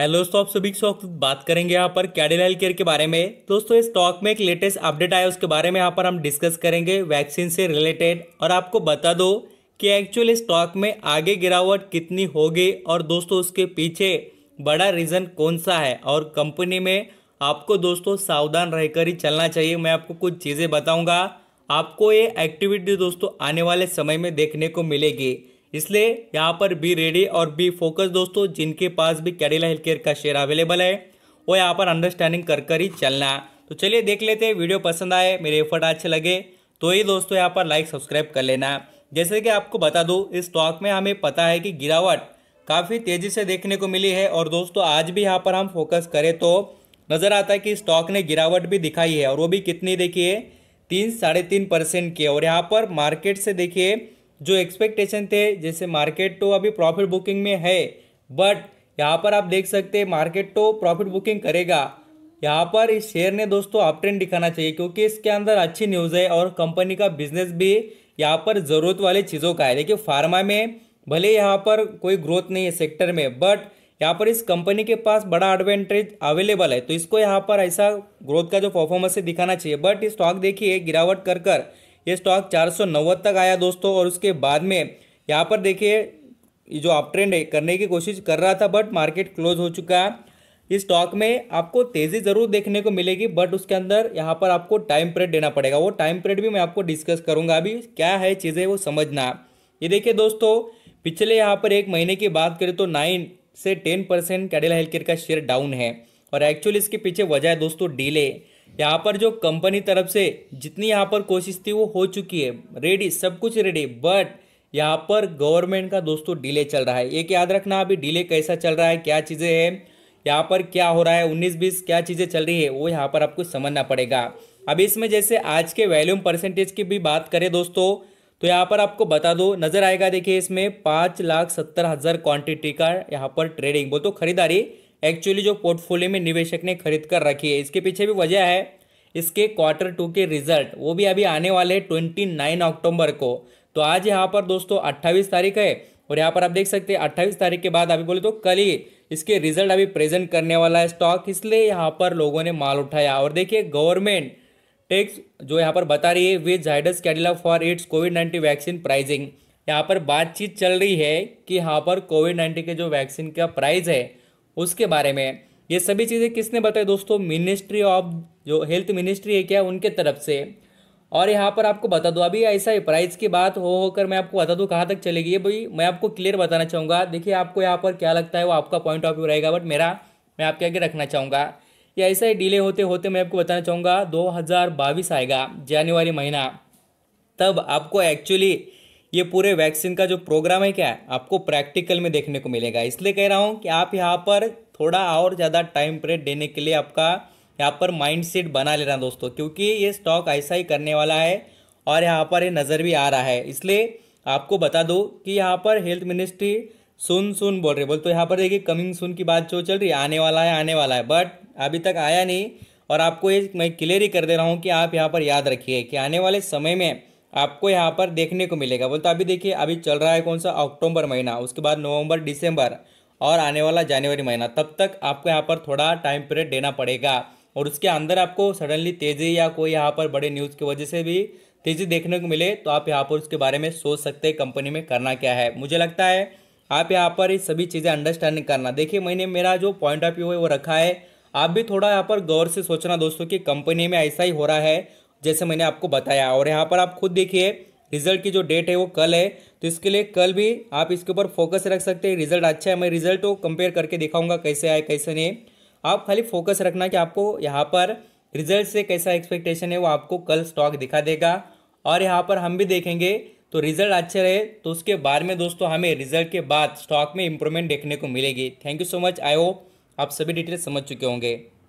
hello दोस्तों आप सभी शौक बात करेंगे यहाँ पर कैडिला हेल्थ केयर के बारे में दोस्तों इस स्टॉक में एक लेटेस्ट अपडेट आया उसके बारे में यहाँ पर हम डिस्कस करेंगे वैक्सीन से रिलेटेड और आपको बता दो कि एक्चुअल स्टॉक में आगे गिरावट कितनी होगी और दोस्तों उसके पीछे बड़ा रीज़न कौन सा है और कंपनी में आपको दोस्तों सावधान रहकर ही चलना चाहिए मैं आपको कुछ चीज़ें बताऊँगा आपको ये एक्टिविटी दोस्तों आने वाले समय में देखने को मिलेगी इसलिए यहाँ पर बी रेडी और बी फोकस दोस्तों जिनके पास भी कैडिला हेल्थ केयर का शेयर अवेलेबल है वो यहाँ पर अंडरस्टैंडिंग कर कर ही चलना तो चलिए देख लेते हैं वीडियो पसंद आए मेरे एफर्ट अच्छे लगे तो ही दोस्तों यहाँ पर लाइक सब्सक्राइब कर लेना जैसे कि आपको बता दूँ इस स्टॉक में हमें पता है कि गिरावट काफ़ी तेज़ी से देखने को मिली है और दोस्तों आज भी यहाँ पर हम फोकस करें तो नज़र आता है कि स्टॉक ने गिरावट भी दिखाई है और वो भी कितनी देखिए तीन साढ़े तीन परसेंट की और यहाँ पर मार्केट से देखिए जो एक्सपेक्टेशन थे जैसे मार्केट तो अभी प्रॉफिट बुकिंग में है बट यहाँ पर आप देख सकते हैं मार्केट तो प्रॉफिट बुकिंग करेगा यहाँ पर इस शेयर ने दोस्तों आप ट्रेंड दिखाना चाहिए क्योंकि इसके अंदर अच्छी न्यूज़ है और कंपनी का बिजनेस भी यहाँ पर ज़रूरत वाली चीज़ों का है देखिए फार्मा में भले यहाँ पर कोई ग्रोथ नहीं है सेक्टर में बट यहाँ पर इस कंपनी के पास बड़ा एडवांटेज अवेलेबल है तो इसको यहाँ पर ऐसा ग्रोथ का जो परफॉर्मेंस है दिखाना चाहिए बट स्टॉक देखिए गिरावट कर कर ये स्टॉक चार तक आया दोस्तों और उसके बाद में यहाँ पर देखिए जो आप ट्रेंड है करने की कोशिश कर रहा था बट मार्केट क्लोज हो चुका है इस स्टॉक में आपको तेज़ी ज़रूर देखने को मिलेगी बट उसके अंदर यहाँ पर आपको टाइम पीरियड देना पड़ेगा वो टाइम पीरियड भी मैं आपको डिस्कस करूँगा अभी क्या है चीज़ें वो समझना ये देखिए दोस्तों पिछले यहाँ पर एक महीने की बात करें तो नाइन से टेन परसेंट कैडिला हेल्थ का शेयर डाउन है और एक्चुअली इसके पीछे वजह है दोस्तों डीले यहाँ पर जो कंपनी तरफ से जितनी यहाँ पर कोशिश थी वो हो चुकी है रेडी सब कुछ रेडी बट यहाँ पर गवर्नमेंट का दोस्तों डिले चल रहा है एक याद रखना अभी डिले कैसा चल रहा है क्या चीज़ें हैं यहाँ पर क्या हो रहा है उन्नीस बीस क्या चीज़ें चल रही है वो यहाँ पर आपको समझना पड़ेगा अब इसमें जैसे आज के वैल्यूम परसेंटेज की भी बात करें दोस्तों तो यहाँ पर आपको बता दो नज़र आएगा देखिए इसमें पाँच लाख सत्तर हज़ार क्वान्टिटी का यहाँ पर ट्रेडिंग बोल तो खरीदारी एक्चुअली जो पोर्टफोलियो में निवेशक ने खरीद कर रखी है इसके पीछे भी वजह है इसके क्वार्टर टू के रिजल्ट वो भी अभी आने वाले हैं ट्वेंटी नाइन अक्टूबर को तो आज यहाँ पर दोस्तों अट्ठाईस तारीख है और यहाँ पर आप देख सकते हैं अट्ठाईस तारीख के बाद अभी बोले तो कल ही इसके रिजल्ट अभी प्रेजेंट करने वाला है स्टॉक इसलिए यहाँ पर लोगों ने माल उठाया और देखिए गवर्नमेंट टैक्स जो यहाँ पर बता रही है वे Zydus Cadila for its COVID nineteen vaccine pricing यहाँ पर बातचीत चल रही है कि यहाँ पर कोविड नाइन्टीन के जो वैक्सीन का प्राइज है उसके बारे में ये सभी चीज़ें किसने बताई दोस्तों मिनिस्ट्री ऑफ जो हेल्थ मिनिस्ट्री है क्या उनके तरफ से और यहाँ पर आपको बता दूँ अभी ऐसा ही प्राइस की बात हो होकर मैं आपको बता दूँ कहाँ तक चलेगी ये भाई मैं आपको क्लियर बताना चाहूँगा देखिए आपको यहाँ पर क्या लगता है वो आपका पॉइंट ऑफ व्यू रहेगा बट मेरा मैं आपके आगे रखना चाहूँगा ये ऐसा ही डिले होते होते मैं आपको बताना चाहूँगा दो आएगा जनवरी महीना तब आपको एक्चुअली ये पूरे वैक्सीन का जो प्रोग्राम है क्या है आपको प्रैक्टिकल में देखने को मिलेगा इसलिए कह रहा हूँ कि आप यहाँ पर थोड़ा और ज़्यादा टाइम पीरियड देने के लिए आपका यहाँ पर माइंड सेट बना लेना दोस्तों क्योंकि ये स्टॉक ऐसा ही करने वाला है और यहाँ पर ये नज़र भी आ रहा है इसलिए आपको बता दो कि यहाँ पर हेल्थ मिनिस्ट्री सुन सुन बोल रहे बोल तो यहाँ पर देखिए कमिंग सुन की बात जो चल रही है आने वाला है आने वाला है बट अभी तक आया नहीं और आपको ये मैं क्लियर ही कर दे रहा हूँ कि आप यहाँ पर याद रखिए कि आने वाले समय में आपको यहाँ पर देखने को मिलेगा बोलते अभी देखिए अभी चल रहा है कौन सा अक्टूबर महीना उसके बाद नवंबर दिसंबर और आने वाला जनवरी महीना तब तक आपको यहाँ पर थोड़ा टाइम पीरियड देना पड़ेगा और उसके अंदर आपको सडनली तेज़ी या कोई यहाँ पर बड़े न्यूज़ की वजह से भी तेज़ी देखने को मिले तो आप यहाँ पर उसके बारे में सोच सकते हैं कंपनी में करना क्या है मुझे लगता है आप यहाँ पर इस सभी चीज़ें अंडरस्टैंडिंग करना देखिए मैंने मेरा जो पॉइंट ऑफ व्यू है वो रखा है आप भी थोड़ा यहाँ पर गौर से सोचना दोस्तों कि कंपनी में ऐसा ही हो रहा है जैसे मैंने आपको बताया और यहाँ पर आप खुद देखिए रिजल्ट की जो डेट है वो कल है तो इसके लिए कल भी आप इसके ऊपर फोकस रख सकते हैं रिजल्ट अच्छा है मैं रिजल्ट को कंपेयर करके दिखाऊंगा कैसे आए कैसे नहीं आप खाली फोकस रखना कि आपको यहाँ पर रिजल्ट से कैसा एक्सपेक्टेशन है वो आपको कल स्टॉक दिखा देगा और यहाँ पर हम भी देखेंगे तो रिजल्ट अच्छे रहे तो उसके बारे में दोस्तों हमें रिजल्ट के बाद स्टॉक में इंप्रूवमेंट देखने को मिलेगी thank you so much I hope आप सभी डिटेल्स समझ चुके होंगे